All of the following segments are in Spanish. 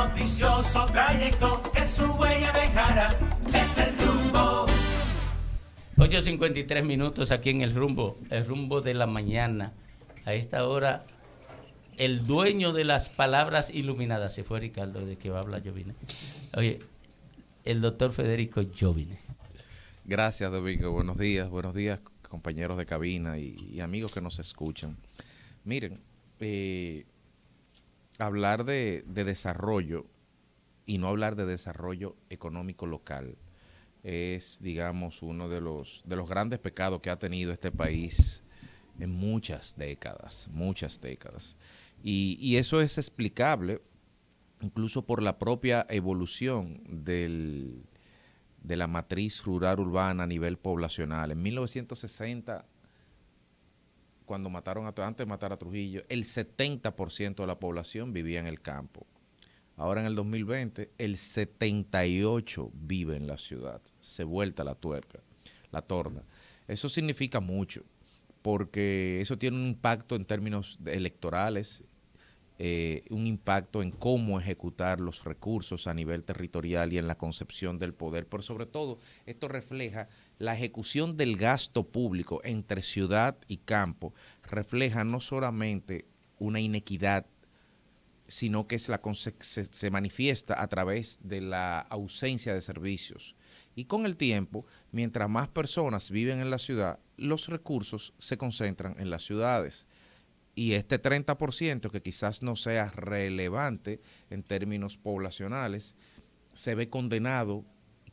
noticioso trayecto que su huella es el rumbo. 8.53 minutos aquí en el rumbo, el rumbo de la mañana. A esta hora, el dueño de las palabras iluminadas, se fue Ricardo, de que va a hablar Jovine. Oye, el doctor Federico Jovine. Gracias, Domingo. Buenos días, buenos días, compañeros de cabina y, amigos que nos escuchan. Miren, eh, hablar de, desarrollo y no hablar de desarrollo económico local es, digamos, uno de los, de los grandes pecados que ha tenido este país en muchas décadas, muchas décadas. Y, eso es explicable incluso por la propia evolución de la matriz rural urbana a nivel poblacional. En 1960 cuando mataron a, antes de matar a Trujillo, el 70% de la población vivía en el campo. Ahora en el 2020, el 78% vive en la ciudad. Se vuelta la tuerca, la torna. Eso significa mucho, porque eso tiene un impacto en términos electorales, eh, un impacto en cómo ejecutar los recursos a nivel territorial y en la concepción del poder, pero sobre todo esto refleja la ejecución del gasto público entre ciudad y campo, refleja no solamente una inequidad, sino que se manifiesta a través de la ausencia de servicios. Y con el tiempo, mientras más personas viven en la ciudad, los recursos se concentran en las ciudades y este 30% que quizás no sea relevante en términos poblacionales, se ve condenado,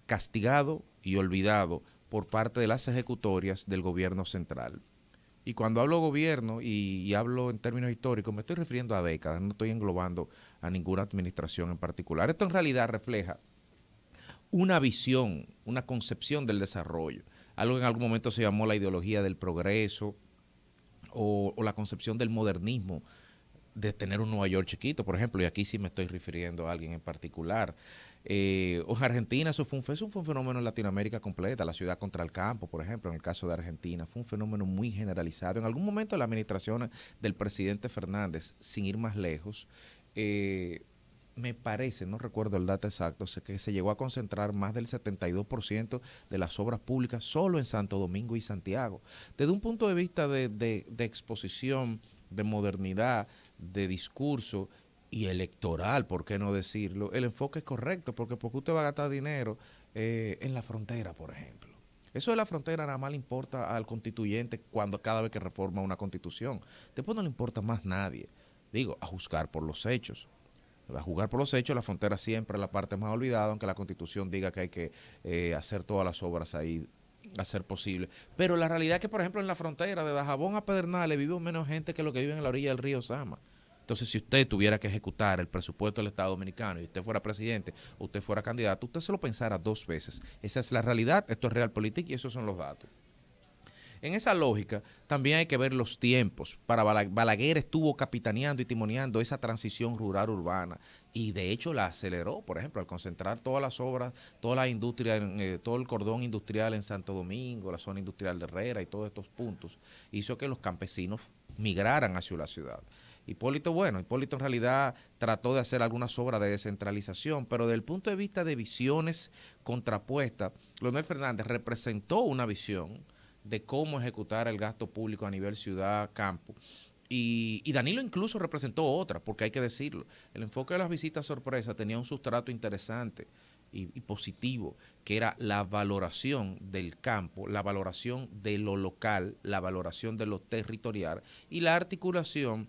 castigado y olvidado por parte de las ejecutorias del gobierno central. Y cuando hablo gobierno y, hablo en términos históricos, me estoy refiriendo a décadas, no estoy englobando a ninguna administración en particular. Esto en realidad refleja una visión, una concepción del desarrollo, algo que en algún momento se llamó la ideología del progreso, o, la concepción del modernismo de tener un Nueva York chiquito, por ejemplo, y aquí sí me estoy refiriendo a alguien en particular. o eh, Argentina, eso fue, un, fue un fenómeno en Latinoamérica completa, la ciudad contra el campo, por ejemplo, en el caso de Argentina, fue un fenómeno muy generalizado. En algún momento la administración del presidente Fernández, sin ir más lejos, eh, me parece, no recuerdo el dato exacto, que se llegó a concentrar más del 72% de las obras públicas solo en Santo Domingo y Santiago. Desde un punto de vista de, exposición, de modernidad, de discurso y electoral, ¿por qué no decirlo? El enfoque es correcto, porque porque usted va a gastar dinero eh, en la frontera, por ejemplo. Eso de la frontera nada más le importa al constituyente cuando cada vez que reforma una constitución. Después no le importa más nadie. Digo, a juzgar por los hechos, a jugar por los hechos, la frontera siempre es la parte más olvidada, aunque la constitución diga que hay que eh, hacer todas las obras ahí hacer posible. Pero la realidad es que, por ejemplo, en la frontera de Dajabón a Pedernales vive menos gente que lo que vive en la orilla del río Sama. Entonces, si usted tuviera que ejecutar el presupuesto del Estado Dominicano y usted fuera presidente, usted fuera candidato, usted se lo pensara dos veces. Esa es la realidad, esto es real política y esos son los datos. En esa lógica, también hay que ver los tiempos. Para Balaguer estuvo capitaneando y timoneando esa transición rural-urbana y de hecho la aceleró, por ejemplo, al concentrar todas las obras, toda la industria, eh, todo el cordón industrial en Santo Domingo, la zona industrial de Herrera y todos estos puntos, hizo que los campesinos migraran hacia la ciudad. Hipólito, bueno, Hipólito en realidad trató de hacer algunas obras de descentralización, pero desde el punto de vista de visiones contrapuestas, Leonel Fernández representó una visión de cómo ejecutar el gasto público a nivel ciudad-campo. Y, Danilo incluso representó otra, porque hay que decirlo. El enfoque de las visitas sorpresa tenía un sustrato interesante y, positivo, que era la valoración del campo, la valoración de lo local, la valoración de lo territorial y la articulación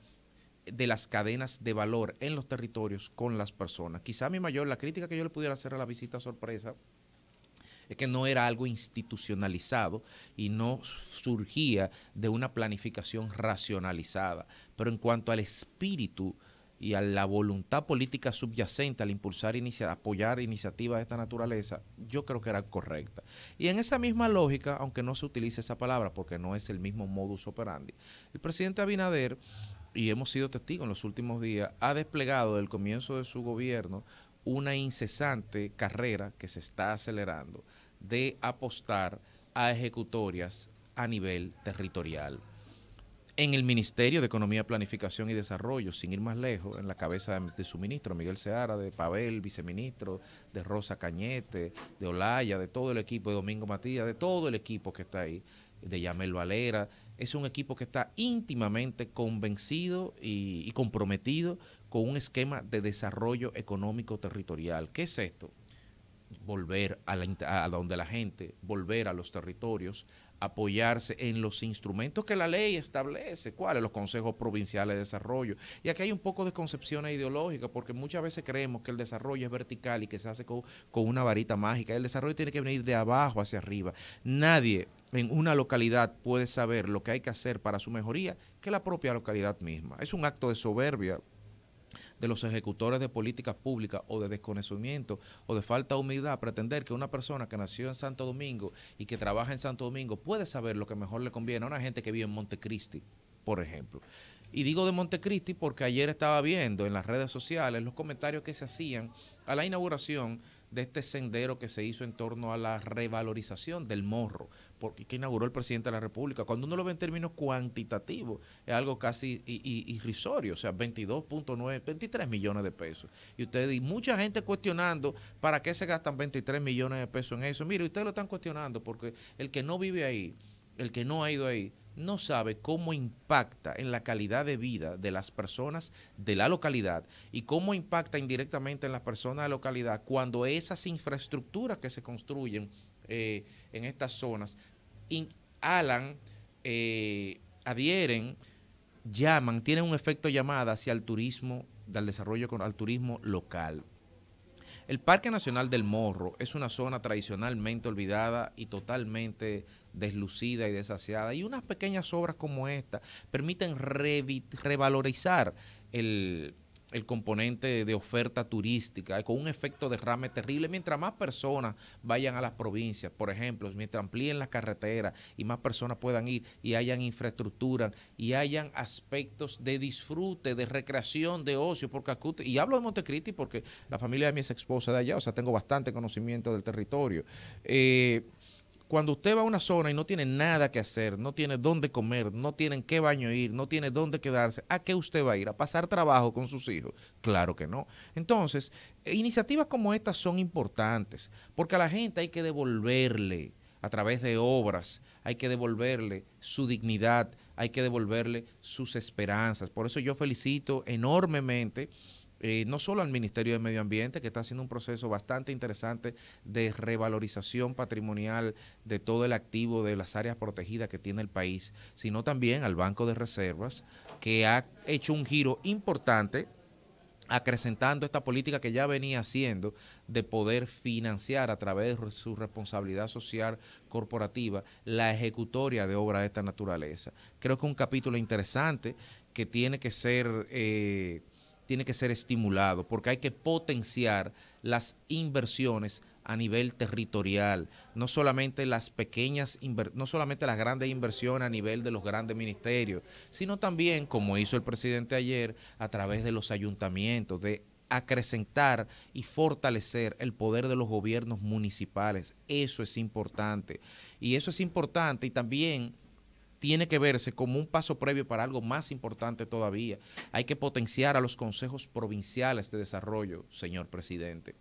de las cadenas de valor en los territorios con las personas. Quizá mi mayor, la crítica que yo le pudiera hacer a la visita sorpresa es que no era algo institucionalizado y no surgía de una planificación racionalizada. Pero en cuanto al espíritu y a la voluntad política subyacente al impulsar, apoyar iniciativas de esta naturaleza, yo creo que era correcta. Y en esa misma lógica, aunque no se utilice esa palabra porque no es el mismo modus operandi, el presidente Abinader, y hemos sido testigos en los últimos días, ha desplegado del comienzo de su gobierno una incesante carrera que se está acelerando de apostar a ejecutorias a nivel territorial. En el Ministerio de Economía, Planificación y Desarrollo, sin ir más lejos, en la cabeza de, su ministro, Miguel Seara, de Pavel, viceministro, de Rosa Cañete, de Olaya, de todo el equipo, de Domingo Matías, de todo el equipo que está ahí, de Yamel Valera, es un equipo que está íntimamente convencido y, y comprometido con un esquema de desarrollo económico territorial. ¿Qué es esto? Volver a, donde la gente, volver a los territorios, apoyarse en los instrumentos que la ley establece, cuáles los consejos provinciales de desarrollo. Y aquí hay un poco de concepción ideológica porque muchas veces creemos que el desarrollo es vertical y que se hace con, una varita mágica. El desarrollo tiene que venir de abajo hacia arriba. Nadie en una localidad puede saber lo que hay que hacer para su mejoría que la propia localidad misma. Es un acto de soberbia de los ejecutores de políticas públicas o de desconocimiento o de falta de humildad pretender que una persona que nació en Santo Domingo y que trabaja en Santo Domingo puede saber lo que mejor le conviene a una gente que vive en Montecristi, por ejemplo. Y digo de Montecristi porque ayer estaba viendo en las redes sociales los comentarios que se hacían a la inauguración de este sendero que se hizo en torno a la revalorización del morro, que inauguró el presidente de la República. Cuando uno lo ve en términos cuantitativos, es algo casi irrisorio, o sea, 22.9, 23 millones de pesos. Y ustedes, y mucha gente cuestionando para qué se gastan 23 millones de pesos en eso. Mire, ustedes lo están cuestionando porque el que no vive ahí, el que no ha ido ahí, no sabe cómo impacta en la calidad de vida de las personas de la localidad y cómo impacta indirectamente en las personas de la localidad cuando esas infraestructuras que se construyen eh, en estas zonas, inhalan alan, eh, adhieren, llaman, tienen un efecto llamada hacia el turismo, del desarrollo con, al turismo local. El Parque Nacional del Morro es una zona tradicionalmente olvidada y totalmente deslucida y desaseada Y unas pequeñas obras como esta permiten revalorizar el, el componente de oferta turística, eh, con un efecto derrame terrible, mientras más personas vayan a las provincias, por ejemplo, mientras amplíen las carreteras y más personas puedan ir y hayan infraestructura y hayan aspectos de disfrute, de recreación, de ocio, porque y hablo de Montecristi porque la familia de mi esposa de allá, o sea, tengo bastante conocimiento del territorio. Eh, cuando usted va a una zona y no tiene nada que hacer, no tiene dónde comer, no tiene qué baño ir, no tiene dónde quedarse, ¿a qué usted va a ir? ¿A pasar trabajo con sus hijos? Claro que no. Entonces, eh, iniciativas como estas son importantes, porque a la gente hay que devolverle a través de obras, hay que devolverle su dignidad, hay que devolverle sus esperanzas. Por eso yo felicito enormemente eh, no solo al Ministerio de Medio Ambiente, que está haciendo un proceso bastante interesante de revalorización patrimonial de todo el activo de las áreas protegidas que tiene el país, sino también al Banco de Reservas, que ha hecho un giro importante acrecentando esta política que ya venía haciendo de poder financiar a través de su responsabilidad social corporativa la ejecutoria de obras de esta naturaleza. Creo que es un capítulo interesante que tiene que ser... Eh, tiene que ser estimulado porque hay que potenciar las inversiones a nivel territorial, no solamente las pequeñas, no solamente las grandes inversiones a nivel de los grandes ministerios, sino también, como hizo el presidente ayer, a través de los ayuntamientos, de acrecentar y fortalecer el poder de los gobiernos municipales. Eso es importante. Y eso es importante y también tiene que verse como un paso previo para algo más importante todavía. Hay que potenciar a los consejos provinciales de desarrollo, señor presidente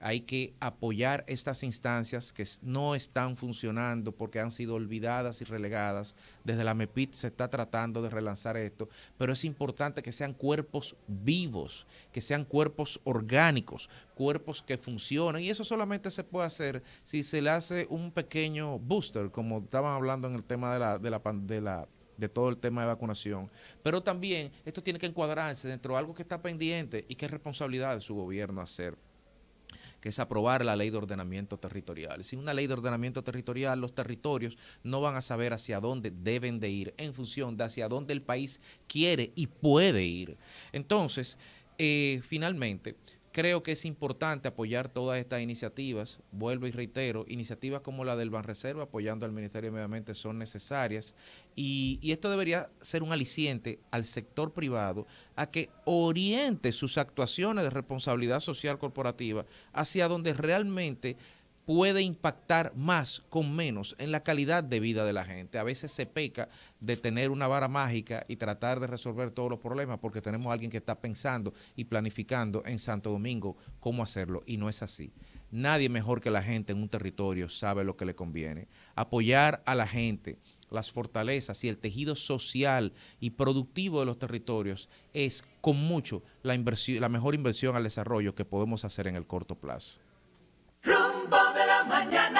hay que apoyar estas instancias que no están funcionando porque han sido olvidadas y relegadas. Desde la MEPIT se está tratando de relanzar esto, pero es importante que sean cuerpos vivos, que sean cuerpos orgánicos, cuerpos que funcionen. Y eso solamente se puede hacer si se le hace un pequeño booster, como estaban hablando en el tema de la, de la, de todo el tema de vacunación. Pero también esto tiene que encuadrarse dentro de algo que está pendiente y que es responsabilidad de su gobierno hacer que es aprobar la ley de ordenamiento territorial. Sin una ley de ordenamiento territorial, los territorios no van a saber hacia dónde deben de ir en función de hacia dónde el país quiere y puede ir. Entonces, eh, finalmente, creo que es importante apoyar todas estas iniciativas. Vuelvo y reitero, iniciativas como la del Banreserva apoyando al Ministerio de Medio Ambiente son necesarias y, y, esto debería ser un aliciente al sector privado a que oriente sus actuaciones de responsabilidad social corporativa hacia donde realmente puede impactar más con menos en la calidad de vida de la gente. A veces se peca de tener una vara mágica y tratar de resolver todos los problemas porque tenemos a alguien que está pensando y planificando en Santo Domingo cómo hacerlo y no es así. Nadie mejor que la gente en un territorio sabe lo que le conviene. Apoyar a la gente, las fortalezas y el tejido social y productivo de los territorios es con mucho la, la mejor inversión al desarrollo que podemos hacer en el corto plazo rumbo de la mañana.